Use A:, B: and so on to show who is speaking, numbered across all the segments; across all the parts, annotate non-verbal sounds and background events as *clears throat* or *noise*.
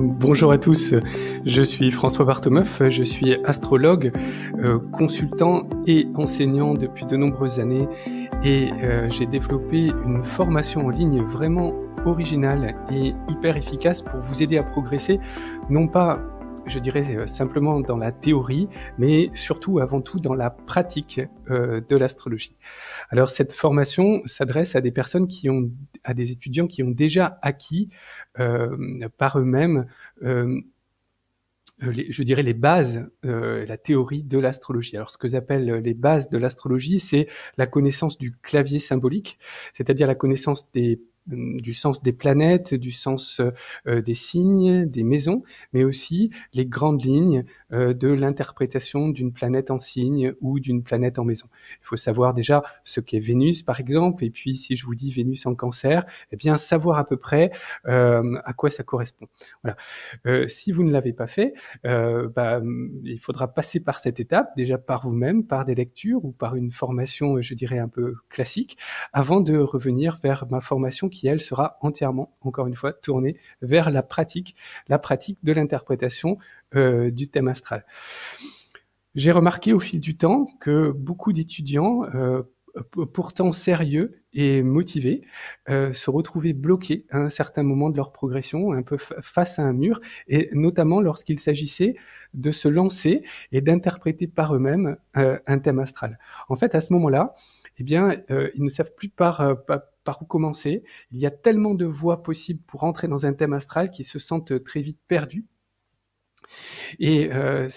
A: Bonjour à tous, je suis François Bartomeuf, je suis astrologue, euh, consultant et enseignant depuis de nombreuses années et euh, j'ai développé une formation en ligne vraiment originale et hyper efficace pour vous aider à progresser, non pas je dirais euh, simplement dans la théorie, mais surtout avant tout dans la pratique euh, de l'astrologie. Alors cette formation s'adresse à des personnes qui ont, à des étudiants qui ont déjà acquis euh, par eux-mêmes je dirais les bases, la théorie de l'astrologie. Alors ce que j'appelle les bases de l'astrologie, c'est la connaissance du clavier symbolique, c'est-à-dire la connaissance des euh, du sens des planètes, du sens euh, euh, des signes, des maisons, mais aussi les grandes lignes de l'interprétation d'une planète en signe ou d'une planète en maison. Il faut savoir déjà ce qu'est Vénus, par exemple, et puis si je vous dis Vénus en cancer, eh bien savoir à peu près à quoi ça correspond. Voilà. si vous ne l'avez pas fait, bah, mm, il faudra passer par cette étape, déjà par vous-même, par des lectures ou par une formation, je dirais, un peu classique, avant de revenir vers ma formation qui qui, elle, sera entièrement, encore une fois, tournée vers la pratique, la pratique de l'interprétation euh, du thème astral. J'ai remarqué au fil du temps que beaucoup d'étudiants, euh, pourtant sérieux et motivés, euh, se retrouvaient bloqués à un certain moment de leur progression, un peu face à un mur, et notamment lorsqu'il s'agissait de se lancer et d'interpréter par eux-mêmes un thème astral. En fait, à ce moment-là, eh bien, ils ne savent plus par, par, par où commencer. Il y a tellement de voies possibles pour entrer dans un thème astral qui se sentent très vite perdus. Et, euh,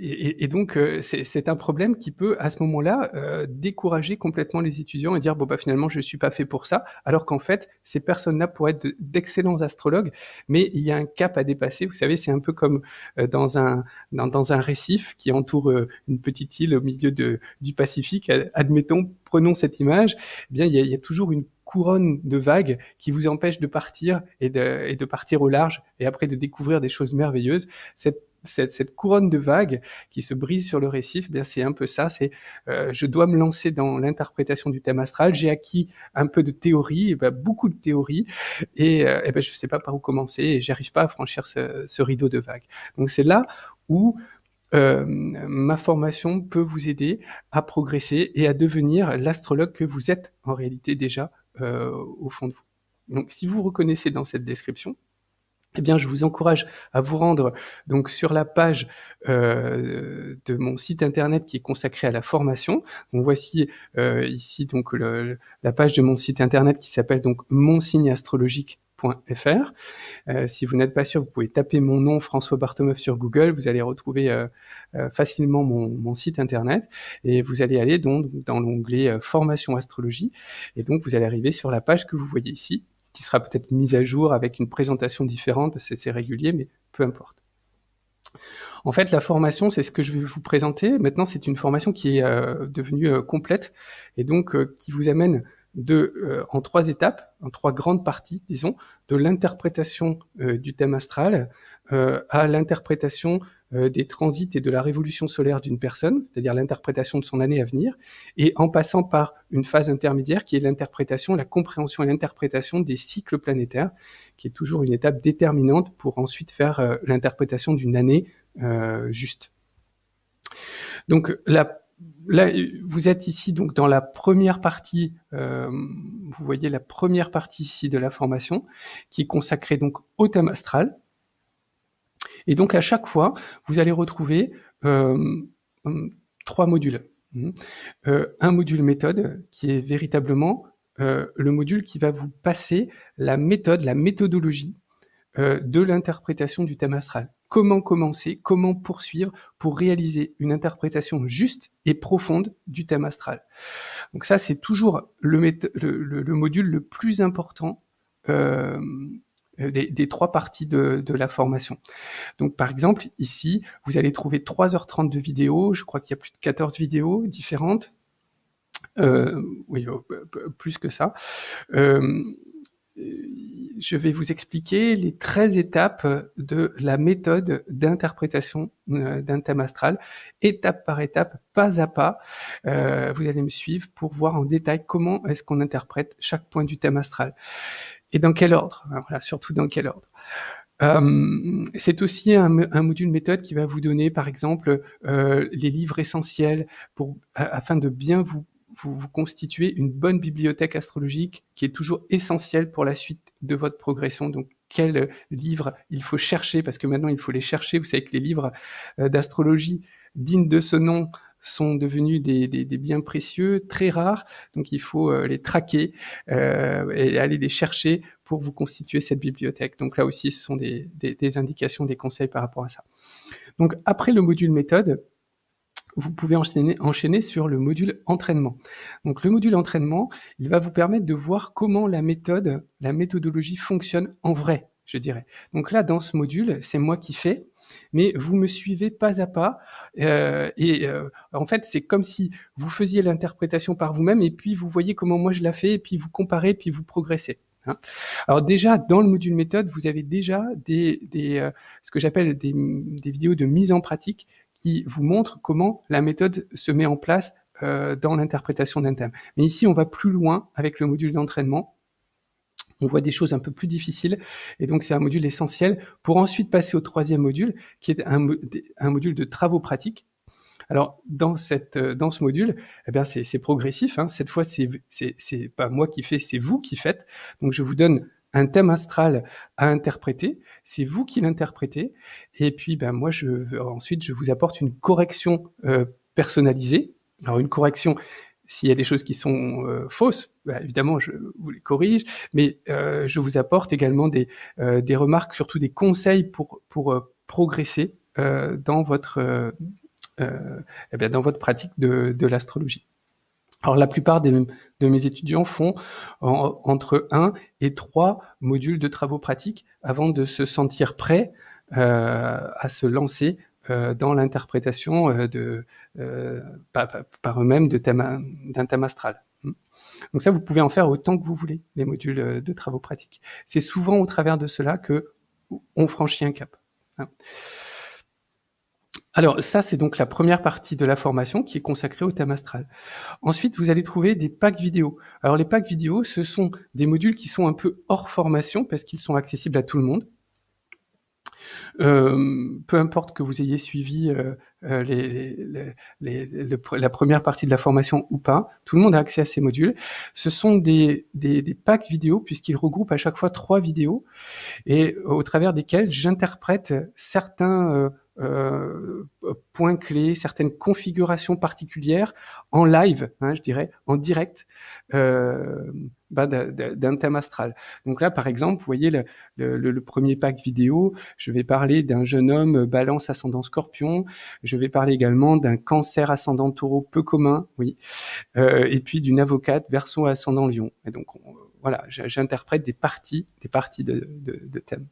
A: et, donc euh, c'est un problème qui peut à ce moment-là euh, décourager complètement les étudiants et dire bon bah finalement je suis pas fait pour ça alors qu'en fait ces personnes-là pourraient être d'excellents astrologues mais il y a un cap à dépasser vous savez c'est un peu comme dans un dans, un récif qui entoure une petite île au milieu de, du Pacifique admettons prenons cette image eh bien il il y a toujours une couronne de vagues qui vous empêche de partir et de, et de partir au large et après de découvrir des choses merveilleuses. Cette cette, cette, couronne de vagues qui se brise sur le récif, eh bien c'est un peu ça. C'est euh, je dois me lancer dans l'interprétation du thème astral. J'ai acquis un peu de théorie, eh ben, beaucoup de théorie, et euh, eh ben, je ne sais pas par où commencer. Et j'arrive pas à franchir ce, ce rideau de vagues. Donc c'est là où euh, ma formation peut vous aider à progresser et à devenir l'astrologue que vous êtes en réalité déjà euh, au fond de vous. Donc si vous reconnaissez dans cette description, eh bien, je vous encourage à vous rendre donc sur la page euh, de mon site internet qui est consacré à la formation. Donc voici euh, ici donc la page de mon site internet qui s'appelle donc mon signe astrologique Fr. Euh, si vous n'êtes pas sûr, vous pouvez taper mon nom François Bartomeuf sur Google, vous allez retrouver euh, euh, facilement mon, site internet et vous allez aller donc dans l'onglet euh, formation astrologie et donc vous allez arriver sur la page que vous voyez ici qui sera peut-être mise à jour avec une présentation différente c'est régulier mais peu importe. En fait, la formation, c'est ce que je vais vous présenter. Maintenant, c'est une formation qui est devenue complète et donc qui vous amène de, euh, en trois étapes, en trois grandes parties, disons, de l'interprétation euh, du thème astral euh, à l'interprétation des transits et de la révolution solaire d'une personne, c'est-à-dire l'interprétation de son année à venir, et en passant par une phase intermédiaire qui est l'interprétation, la compréhension et l'interprétation des cycles planétaires, qui est toujours une étape déterminante pour ensuite faire l'interprétation d'une année juste. Donc la là, vous êtes ici donc dans la première partie, euh, vous voyez la première partie ici de la formation, qui est consacrée donc au thème astral. Et donc à chaque fois, vous allez retrouver euh, hum, trois modules. Hum. Euh, un module méthode, qui est véritablement le module qui va vous passer la méthode, la méthodologie de l'interprétation du thème astral comment commencer, comment poursuivre pour réaliser une interprétation juste et profonde du thème astral. Donc ça, c'est toujours le, module le plus important euh, euh, des, trois parties de, la formation. Donc par exemple, ici, vous allez trouver 3h30 de vidéos, je crois qu'il y a plus de 14 vidéos différentes. Euh, oui, plus que ça je vais vous expliquer les 13 étapes de la méthode d'interprétation euh, d'un thème astral, étape par étape, pas à pas. Euh, vous allez me suivre pour voir en détail comment est-ce qu'on interprète chaque point du thème astral et dans quel ordre. Hein, voilà, surtout dans quel ordre. Euh, c'est aussi un, module méthode qui va vous donner, par exemple, les livres essentiels pour, afin de bien vous vous, constituez une bonne bibliothèque astrologique qui est toujours essentielle pour la suite de votre progression. Donc, quels livres il faut chercher, parce que maintenant il faut les chercher. Vous savez que les livres euh, d'astrologie dignes de ce nom sont devenus des, biens précieux, très rares, donc il faut euh, les traquer euh, et aller les chercher pour vous constituer cette bibliothèque. Donc là aussi, ce sont des, des indications, des conseils par rapport à ça. Donc après le module méthode, vous pouvez enchaîner, enchaîner sur le module entraînement. Donc le module entraînement, il va vous permettre de voir comment la méthode, la méthodologie fonctionne en vrai, je dirais. Donc là, dans ce module, c'est moi qui fais mais vous me suivez pas à pas. Euh, et euh, en fait, c'est comme si vous faisiez l'interprétation par vous-même, et puis vous voyez comment moi je la fais, et puis vous comparez, et puis vous progressez. Hein. Alors déjà, dans le module méthode, vous avez déjà des, euh, ce que j'appelle des, des, vidéos de mise en pratique qui vous montre comment la méthode se met en place euh, dans l'interprétation d'un thème. Mais ici, on va plus loin avec le module d'entraînement. On voit des choses un peu plus difficiles, et donc c'est un module essentiel pour ensuite passer au troisième module, qui est un, module de travaux pratiques, alors dans cette euh, dans ce module, eh bien c'est progressif. Hein. Cette fois, c'est c'est pas moi qui fais, c'est vous qui faites. Donc je vous donne un thème astral à interpréter. C'est vous qui l'interprétez. Et puis, ben, moi, je, ensuite, je vous apporte une correction euh, personnalisée. Alors, une correction, s'il y a des choses qui sont euh, fausses, ben, évidemment, je vous les corrige, mais euh, je vous apporte également des, des remarques, surtout des conseils pour, pour progresser dans, votre, eh ben, dans votre pratique de, de l'astrologie. Alors la plupart de mes étudiants font entre un et trois modules de travaux pratiques avant de se sentir prêts euh, à se lancer euh, dans l'interprétation euh, de par, eux-mêmes d'un thème, thème astral. Hmm. Donc ça, vous pouvez en faire autant que vous voulez, les modules de travaux pratiques. C'est souvent au travers de cela que on franchit un cap. Hein. Alors ça, c'est donc la première partie de la formation qui est consacrée au thème astral. Ensuite, vous allez trouver des packs vidéo. Alors les packs vidéo, ce sont des modules qui sont un peu hors formation parce qu'ils sont accessibles à tout le monde. Euh, peu importe que vous ayez suivi euh, euh, les, la première partie de la formation ou pas, tout le monde a accès à ces modules. Ce sont des, packs vidéo puisqu'ils regroupent à chaque fois trois vidéos et au travers desquelles j'interprète certains euh, points clés, certaines configurations particulières en live, hein, je dirais, en direct euh, bah, d'un thème astral. Donc là, par exemple, vous voyez le, premier pack vidéo, je vais parler d'un jeune homme balance ascendant scorpion, je vais parler également d'un cancer ascendant taureau peu commun, oui, euh, et puis d'une avocate verso ascendant lion. Et donc, voilà, j'interprète des parties, des parties de, de thèmes.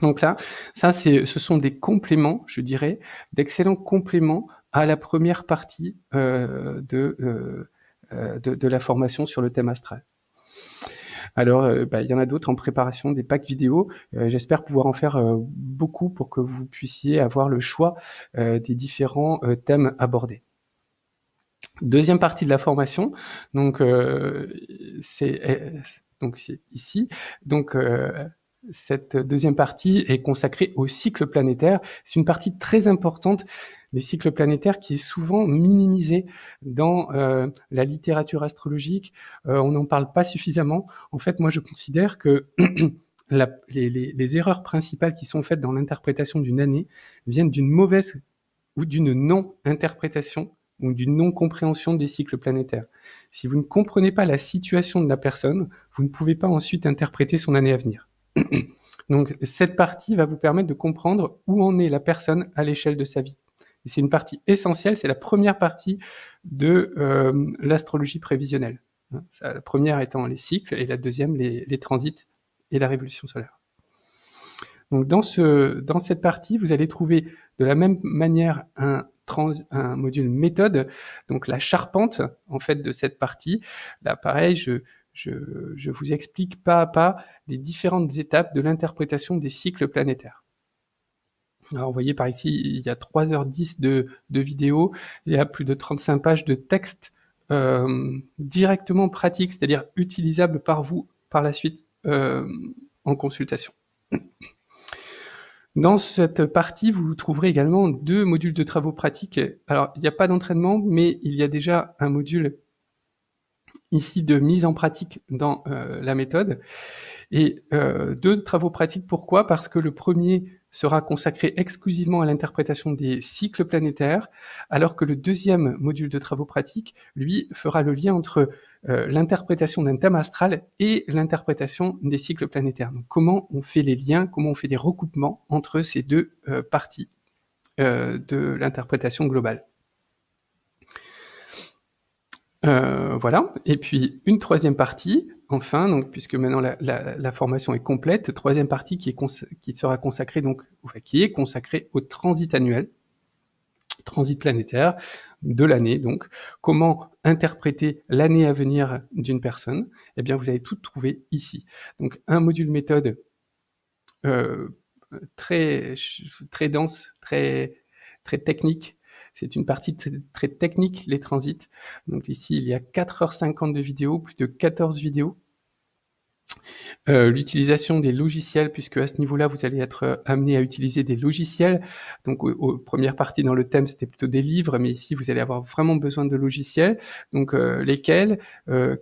A: Donc là, ça, c'est, ce sont des compléments, je dirais, d'excellents compléments à la première partie euh, euh, euh, de, de, la formation sur le thème astral. Alors, bah, il y en a d'autres en préparation des packs vidéo. j'espère pouvoir en faire beaucoup pour que vous puissiez avoir le choix des différents thèmes abordés. Deuxième partie de la formation, donc c'est donc ici, donc cette deuxième partie est consacrée au cycle planétaire. C'est une partie très importante des cycles planétaires qui est souvent minimisée dans euh, la littérature astrologique. Euh, on n'en parle pas suffisamment. En fait, moi, je considère que *clears throat* les erreurs principales qui sont faites dans l'interprétation d'une année viennent d'une mauvaise ou d'une non-interprétation ou d'une non-compréhension des cycles planétaires. Si vous ne comprenez pas la situation de la personne, vous ne pouvez pas ensuite interpréter son année à venir. *clears throat* Donc cette partie va vous permettre de comprendre où en est la personne à l'échelle de sa vie. c'est une partie essentielle, c'est la première partie de euh, l'astrologie prévisionnelle. La première étant les cycles et la deuxième les, transits et la révolution solaire. Donc dans, ce, dans cette partie, vous allez trouver de la même manière un, un module méthode, donc la charpente en fait de cette partie. Là, pareil, je, je, vous explique pas à pas les différentes étapes de l'interprétation des cycles planétaires. Alors vous voyez par ici, il y a 3h10 de, de vidéos, il y a plus de 35 pages de texte euh, directement pratique, c'est-à-dire utilisable par vous par la suite euh, en consultation. Dans cette partie, vous trouverez également deux modules de travaux pratiques. Alors, il n'y a pas d'entraînement, mais il y a déjà un module ici de mise en pratique dans euh, la méthode. Et euh, deux travaux pratiques, pourquoi Parce que le premier sera consacré exclusivement à l'interprétation des cycles planétaires, alors que le deuxième module de travaux pratiques, lui, fera le lien entre euh, l'interprétation d'un thème astral et l'interprétation des cycles planétaires. Donc comment on fait les liens, comment on fait des recoupements entre ces deux parties de l'interprétation globale. Euh, voilà. Et puis une troisième partie, enfin, donc puisque maintenant la, formation est complète, troisième partie qui, est sera consacrée donc, qui est consacrée au transit annuel, transit planétaire de l'année. Donc, comment interpréter l'année à venir d'une personne Eh bien, vous allez tout trouver ici. Donc, un module méthode euh, très très dense, très très technique c'est une partie très technique, les transits. Donc ici, il y a 4h50 de vidéos, plus de 14 vidéos. Euh, l'utilisation des logiciels, puisque à ce niveau-là, vous allez être euh, amené à utiliser des logiciels. Donc, aux, première partie dans le thème, c'était plutôt des livres, mais ici, vous allez avoir vraiment besoin de logiciels. Donc, euh, lesquels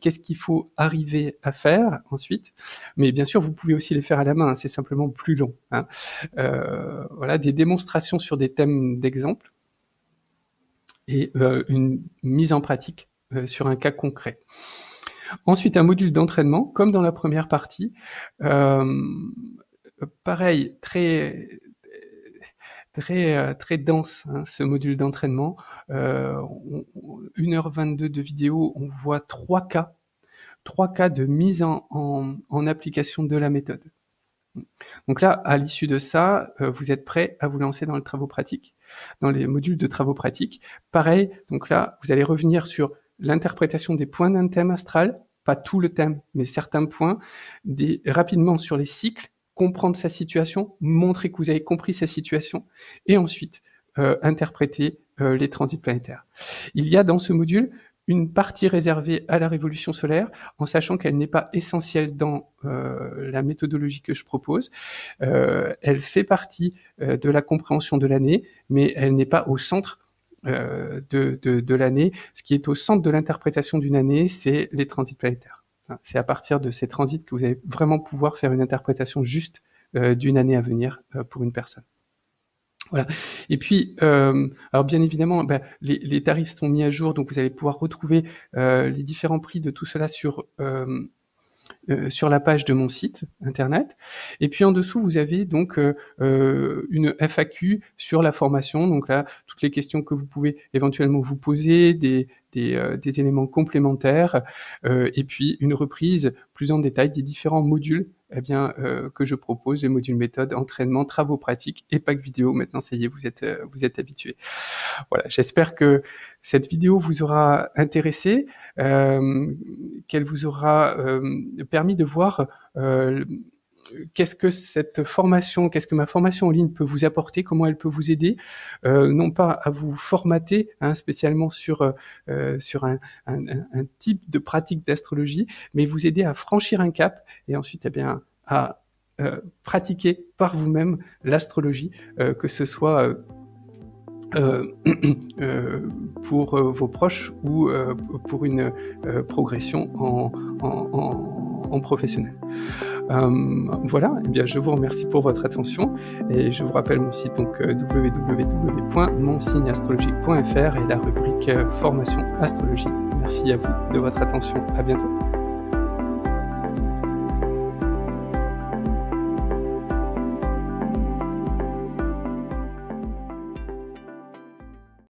A: Qu'est-ce qu'il faut arriver à faire ensuite Mais bien sûr, vous pouvez aussi les faire à la main. Hein, c'est simplement plus long. Hein. voilà, des démonstrations sur des thèmes d'exemple et euh, une mise en pratique euh, sur un cas concret. Ensuite, un module d'entraînement, comme dans la première partie. Euh, pareil, très très très dense hein, ce module d'entraînement. Euh, 1h22 de vidéo, on voit trois cas, trois cas de mise en, en application de la méthode. Donc là, à l'issue de ça, euh, vous êtes prêt à vous lancer dans les travaux pratiques, dans les modules de travaux pratiques. Pareil, donc là, vous allez revenir sur l'interprétation des points d'un thème astral, pas tout le thème, mais certains points, des, rapidement sur les cycles, comprendre sa situation, montrer que vous avez compris sa situation, et ensuite euh, interpréter euh, les transits planétaires. Il y a dans ce module une partie réservée à la révolution solaire, en sachant qu'elle n'est pas essentielle dans euh, la méthodologie que je propose. Euh, elle fait partie euh, de la compréhension de l'année, mais elle n'est pas au centre de, de, de l'année. Ce qui est au centre de l'interprétation d'une année, c'est les transits planétaires. C'est à partir de ces transits que vous allez vraiment pouvoir faire une interprétation juste d'une année à venir pour une personne. Voilà. Et puis, euh, alors bien évidemment, bah, les, tarifs sont mis à jour, donc vous allez pouvoir retrouver euh, les différents prix de tout cela sur euh, sur la page de mon site internet. Et puis en dessous, vous avez donc une FAQ sur la formation. Donc là, toutes les questions que vous pouvez éventuellement vous poser, des, des éléments complémentaires, et puis une reprise plus en détail des différents modules eh bien, euh, que je propose, les modules méthode, entraînement, travaux pratiques et pack vidéo. Maintenant, ça y est, vous êtes, euh, vous êtes habitués. Voilà, j'espère que cette vidéo vous aura intéressé, euh, qu'elle vous aura permis de voir qu'est-ce que cette formation, qu'est-ce que ma formation en ligne peut vous apporter, comment elle peut vous aider, euh, non pas à vous formater hein, spécialement sur euh, sur un, type de pratique d'astrologie, mais vous aider à franchir un cap et ensuite eh bien à euh, pratiquer par vous-même l'astrologie, que ce soit *clears throat* pour vos proches ou pour une progression en, en, en professionnel. Euh, voilà, eh bien, je vous remercie pour votre attention et je vous rappelle mon site donc euh, www.monsigneastrologique.fr et la rubrique euh, formation astrologie. Merci à vous de votre attention. À bientôt.